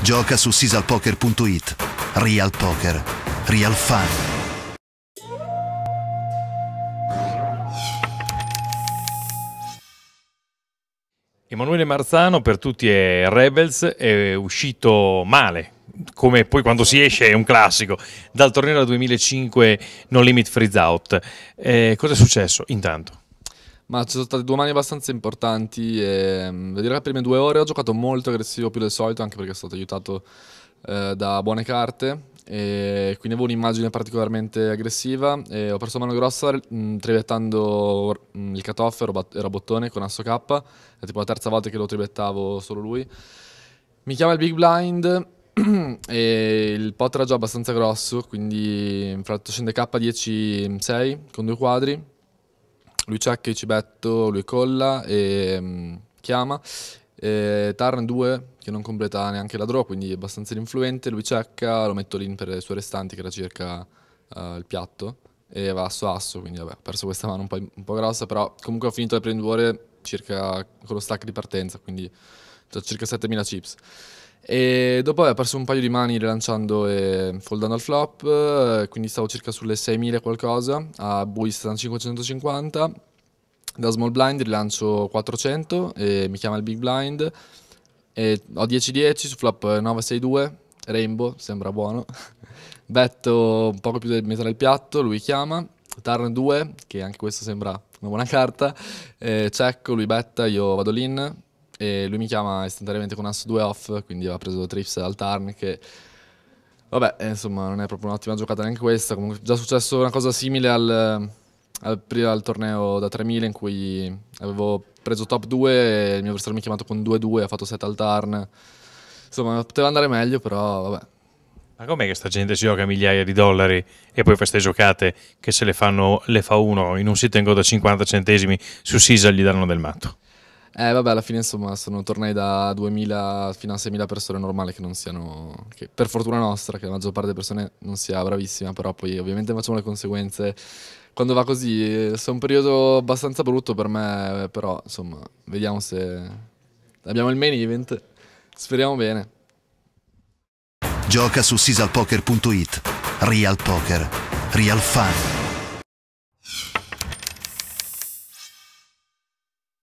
Gioca su sisalpoker.it. Real Poker. Real Fun. Emanuele Marzano per tutti è Rebels, è uscito male, come poi quando si esce è un classico, dal torneo del 2005 No Limit Freeze Out. Eh, cosa è successo intanto? Ma ci sono state due mani abbastanza importanti e vedere mm, le prime due ore ho giocato molto aggressivo più del solito anche perché sono stato aiutato eh, da buone carte e quindi avevo un'immagine particolarmente aggressiva e ho perso mano grossa mm, trivettando mm, il cutoff e bottone con Asso K, è tipo la terza volta che lo trivettavo solo lui. Mi chiama il Big Blind e il pot era già abbastanza grosso, quindi in scende K10-6 con due quadri lui ciacca il cibetto, lui colla e mh, mm, chiama. E Tarn 2 che non completa neanche la draw, quindi è abbastanza influente, lui ciacca, lo metto lì per le sue restanti che era circa uh, il piatto e va asso asso, quindi vabbè, ho perso questa mano un po', un po', grossa, però comunque ho finito le prendure circa con lo stack di partenza, quindi ho circa 7000 chips. E dopo aveva perso un paio di mani rilanciando e foldando al flop, eh, quindi stavo circa sulle 6.000 qualcosa, a Bui 550. Da small blind rilancio 400 e mi chiama il big blind. E ho 10-10 su flop 9-6-2, rainbow, sembra buono. Betto un poco più di metà del piatto, lui chiama. Turn 2, che anche questo sembra una buona carta. Eh, cecco, lui betta, io vado l'in e lui mi chiama istantaneamente con Asso 2 off, quindi aveva preso Trips dal turn che... Vabbè, eh, insomma, non è proprio un'ottima giocata neanche questa, comunque già successo una cosa simile al, al, al torneo da 3000 in cui avevo preso top 2 e il mio avversario mi ha chiamato con 2-2, ha fatto 7 al turn. Insomma, poteva andare meglio, però vabbè, ma com'è che sta gente si gioca migliaia di dollari e poi queste giocate che se le fanno le fa uno in un sit in go da 50 centesimi su Sisa gli danno del matto? Eh vabbè, alla fine insomma sono tornei da 2000 fino a 6000 persone, normale che non siano, che per fortuna nostra, che la maggior parte delle persone non sia bravissima, però poi ovviamente facciamo le conseguenze. Quando va così, eh, è un periodo abbastanza brutto per me, eh, però insomma, vediamo se abbiamo il main event, speriamo bene. Gioca su sisalpoker.it, Real Poker, Real Fun.